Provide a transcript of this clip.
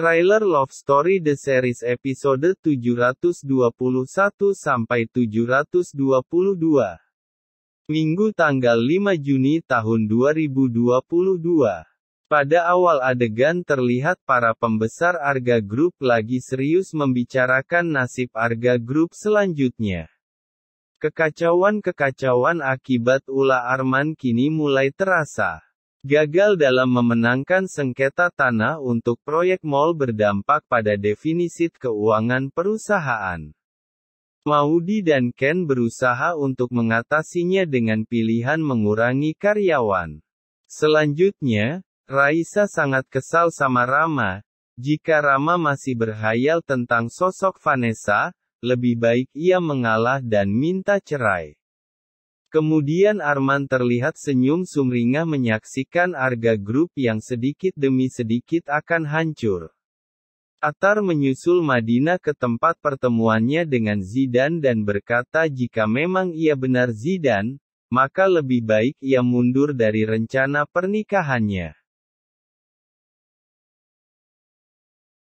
Trailer Love Story The Series episode 721 sampai 722. Minggu tanggal 5 Juni tahun 2022. Pada awal adegan terlihat para pembesar Arga Group lagi serius membicarakan nasib Arga Group selanjutnya. Kekacauan-kekacauan akibat ulah Arman kini mulai terasa. Gagal dalam memenangkan sengketa tanah untuk proyek mal berdampak pada defisit keuangan perusahaan. Maudi dan Ken berusaha untuk mengatasinya dengan pilihan mengurangi karyawan. Selanjutnya, Raisa sangat kesal sama Rama. Jika Rama masih berhayal tentang sosok Vanessa, lebih baik ia mengalah dan minta cerai. Kemudian Arman terlihat senyum sumringah menyaksikan Arga Group yang sedikit demi sedikit akan hancur. Atar menyusul Madinah ke tempat pertemuannya dengan Zidan dan berkata jika memang ia benar Zidan, maka lebih baik ia mundur dari rencana pernikahannya.